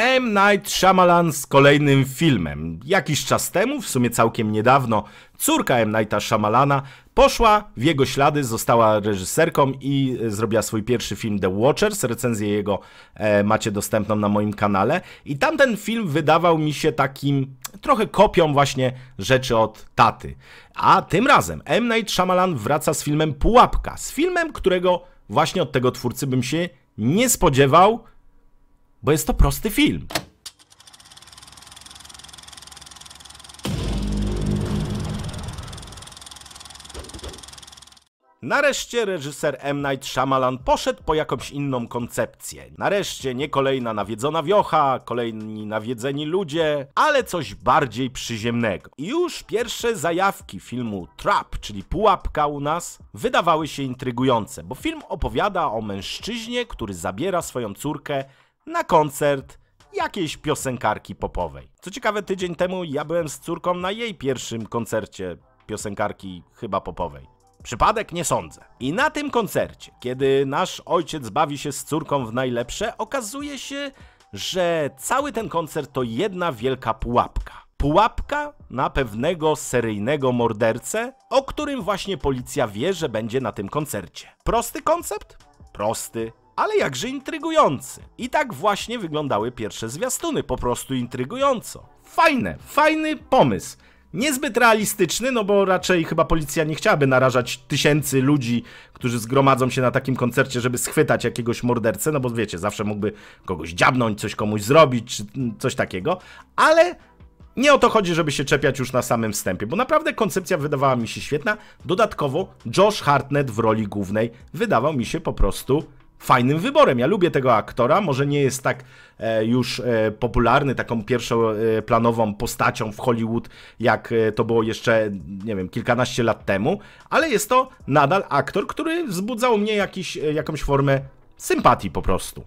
M. Night Shyamalan z kolejnym filmem. Jakiś czas temu, w sumie całkiem niedawno, córka M. Nighta Shyamalana poszła w jego ślady, została reżyserką i e, zrobiła swój pierwszy film The Watchers. Recenzję jego e, macie dostępną na moim kanale. I tamten film wydawał mi się takim trochę kopią właśnie rzeczy od taty. A tym razem M. Night Shyamalan wraca z filmem Pułapka. Z filmem, którego właśnie od tego twórcy bym się nie spodziewał, bo jest to prosty film. Nareszcie reżyser M. Night Shyamalan poszedł po jakąś inną koncepcję. Nareszcie nie kolejna nawiedzona wiocha, kolejni nawiedzeni ludzie, ale coś bardziej przyziemnego. I już pierwsze zajawki filmu Trap, czyli Pułapka u nas, wydawały się intrygujące, bo film opowiada o mężczyźnie, który zabiera swoją córkę na koncert jakiejś piosenkarki popowej. Co ciekawe, tydzień temu ja byłem z córką na jej pierwszym koncercie piosenkarki chyba popowej. Przypadek nie sądzę. I na tym koncercie, kiedy nasz ojciec bawi się z córką w najlepsze, okazuje się, że cały ten koncert to jedna wielka pułapka. Pułapka na pewnego seryjnego mordercę, o którym właśnie policja wie, że będzie na tym koncercie. Prosty koncept? Prosty ale jakże intrygujący. I tak właśnie wyglądały pierwsze zwiastuny, po prostu intrygująco. Fajne, fajny pomysł. Niezbyt realistyczny, no bo raczej chyba policja nie chciałaby narażać tysięcy ludzi, którzy zgromadzą się na takim koncercie, żeby schwytać jakiegoś mordercę, no bo wiecie, zawsze mógłby kogoś dziabnąć, coś komuś zrobić, czy coś takiego, ale nie o to chodzi, żeby się czepiać już na samym wstępie, bo naprawdę koncepcja wydawała mi się świetna. Dodatkowo Josh Hartnett w roli głównej wydawał mi się po prostu fajnym wyborem. Ja lubię tego aktora, może nie jest tak e, już e, popularny, taką pierwszoplanową e, postacią w Hollywood, jak to było jeszcze, nie wiem, kilkanaście lat temu, ale jest to nadal aktor, który wzbudzał mnie jakiś, jakąś formę sympatii po prostu.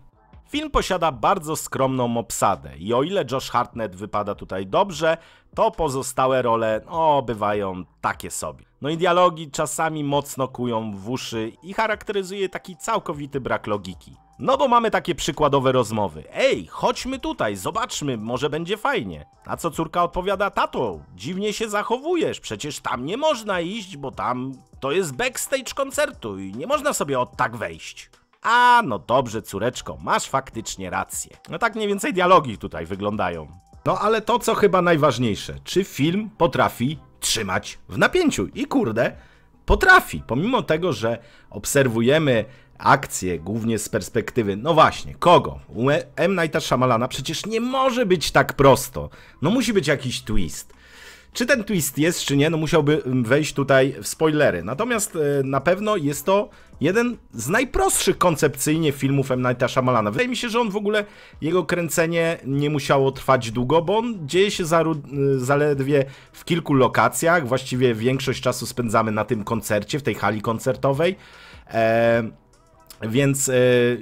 Film posiada bardzo skromną obsadę i o ile Josh Hartnett wypada tutaj dobrze, to pozostałe role, no, bywają takie sobie. No i dialogi czasami mocno kują w uszy i charakteryzuje taki całkowity brak logiki. No bo mamy takie przykładowe rozmowy. Ej, chodźmy tutaj, zobaczmy, może będzie fajnie. A co córka odpowiada, tato, dziwnie się zachowujesz, przecież tam nie można iść, bo tam to jest backstage koncertu i nie można sobie od tak wejść. A no dobrze, córeczko, masz faktycznie rację. No tak mniej więcej dialogi tutaj wyglądają. No ale to co chyba najważniejsze, czy film potrafi trzymać w napięciu. I kurde, potrafi. Pomimo tego, że obserwujemy akcje głównie z perspektywy, no właśnie, kogo? U M. Night'a Shyamalana przecież nie może być tak prosto. No musi być jakiś twist. Czy ten twist jest, czy nie, no musiałby mm, wejść tutaj w spoilery. Natomiast e, na pewno jest to jeden z najprostszych koncepcyjnie filmów M. Nighta Shyamalana. Wydaje mi się, że on w ogóle, jego kręcenie nie musiało trwać długo, bo on dzieje się e, zaledwie w kilku lokacjach. Właściwie większość czasu spędzamy na tym koncercie, w tej hali koncertowej. Eee więc e,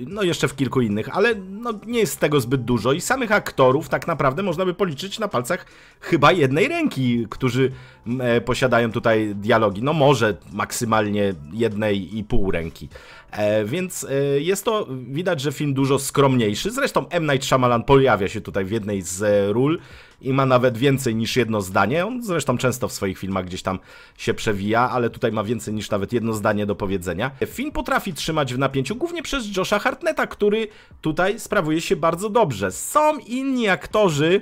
no jeszcze w kilku innych, ale no, nie jest tego zbyt dużo i samych aktorów tak naprawdę można by policzyć na palcach chyba jednej ręki, którzy e, posiadają tutaj dialogi. No może maksymalnie jednej i pół ręki. E, więc jest to, widać, że film dużo skromniejszy. Zresztą M. Night Shyamalan pojawia się tutaj w jednej z ról i ma nawet więcej niż jedno zdanie. On zresztą często w swoich filmach gdzieś tam się przewija, ale tutaj ma więcej niż nawet jedno zdanie do powiedzenia. Film potrafi trzymać w napięciu głównie przez Josha Hartneta, który tutaj sprawuje się bardzo dobrze. Są inni aktorzy,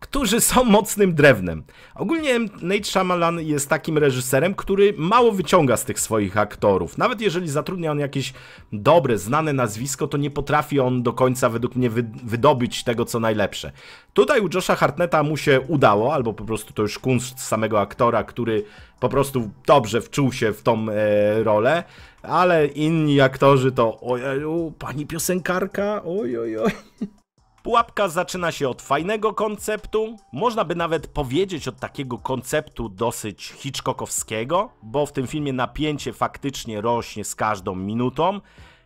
którzy są mocnym drewnem. Ogólnie Nate Shyamalan jest takim reżyserem, który mało wyciąga z tych swoich aktorów. Nawet jeżeli zatrudnia on jakieś dobre, znane nazwisko, to nie potrafi on do końca według mnie wydobyć tego, co najlepsze. Tutaj u Josha Hartneta mu się udało, albo po prostu to już kunszt samego aktora, który po prostu dobrze wczuł się w tą e, rolę, ale inni aktorzy to ojeju, pani piosenkarka, ojojoj. Oj, oj. Pułapka zaczyna się od fajnego konceptu, można by nawet powiedzieć od takiego konceptu dosyć Hitchcockowskiego, bo w tym filmie napięcie faktycznie rośnie z każdą minutą.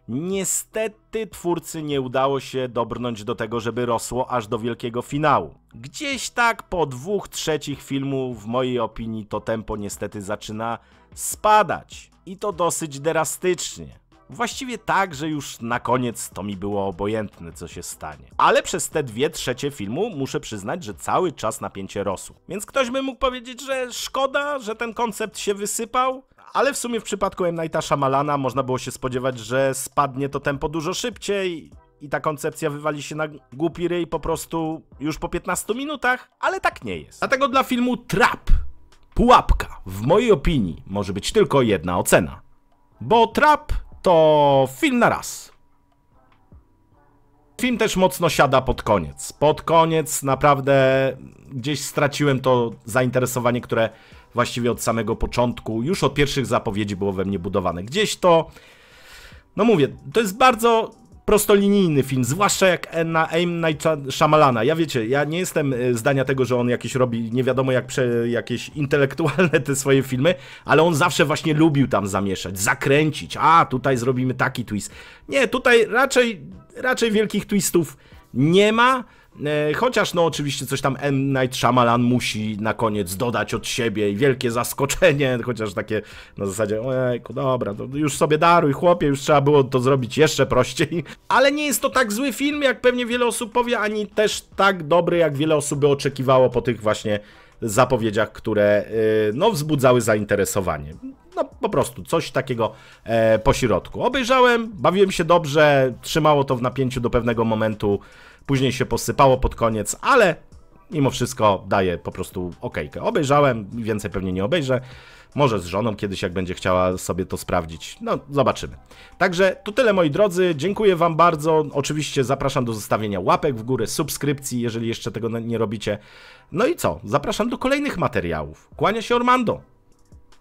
Niestety twórcy nie udało się dobrnąć do tego, żeby rosło aż do wielkiego finału. Gdzieś tak po dwóch trzecich filmu, w mojej opinii, to tempo niestety zaczyna spadać. I to dosyć drastycznie. Właściwie tak, że już na koniec to mi było obojętne, co się stanie. Ale przez te dwie trzecie filmu muszę przyznać, że cały czas napięcie rosło. Więc ktoś by mógł powiedzieć, że szkoda, że ten koncept się wysypał, ale w sumie w przypadku M. Night'a Shyamalana można było się spodziewać, że spadnie to tempo dużo szybciej i ta koncepcja wywali się na głupi ryj po prostu już po 15 minutach, ale tak nie jest. Dlatego dla filmu Trap, pułapka, w mojej opinii może być tylko jedna ocena. Bo Trap to film na raz. Film też mocno siada pod koniec. Pod koniec naprawdę gdzieś straciłem to zainteresowanie, które właściwie od samego początku, już od pierwszych zapowiedzi było we mnie budowane. Gdzieś to. No mówię, to jest bardzo prostolinijny film, zwłaszcza jak e, na Aim Night Shyamalana. Ja wiecie, ja nie jestem e, zdania tego, że on jakieś robi, nie wiadomo jak prze, jakieś intelektualne te swoje filmy, ale on zawsze właśnie lubił tam zamieszać, zakręcić, a tutaj zrobimy taki twist. Nie, tutaj raczej, raczej wielkich twistów nie ma, E, chociaż no oczywiście coś tam M. Night Shyamalan musi na koniec dodać od siebie i wielkie zaskoczenie, chociaż takie na zasadzie ojejku, dobra, to już sobie daruj chłopie, już trzeba było to zrobić jeszcze prościej. Ale nie jest to tak zły film, jak pewnie wiele osób powie, ani też tak dobry, jak wiele osób by oczekiwało po tych właśnie zapowiedziach, które e, no, wzbudzały zainteresowanie. No po prostu coś takiego e, pośrodku. Obejrzałem, bawiłem się dobrze, trzymało to w napięciu do pewnego momentu, później się posypało pod koniec, ale mimo wszystko daje po prostu okejkę. Obejrzałem, więcej pewnie nie obejrzę. Może z żoną kiedyś, jak będzie chciała sobie to sprawdzić. No, zobaczymy. Także to tyle, moi drodzy. Dziękuję Wam bardzo. Oczywiście zapraszam do zostawienia łapek w górę, subskrypcji, jeżeli jeszcze tego nie robicie. No i co? Zapraszam do kolejnych materiałów. Kłania się Ormando.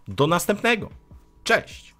Do następnego. Cześć.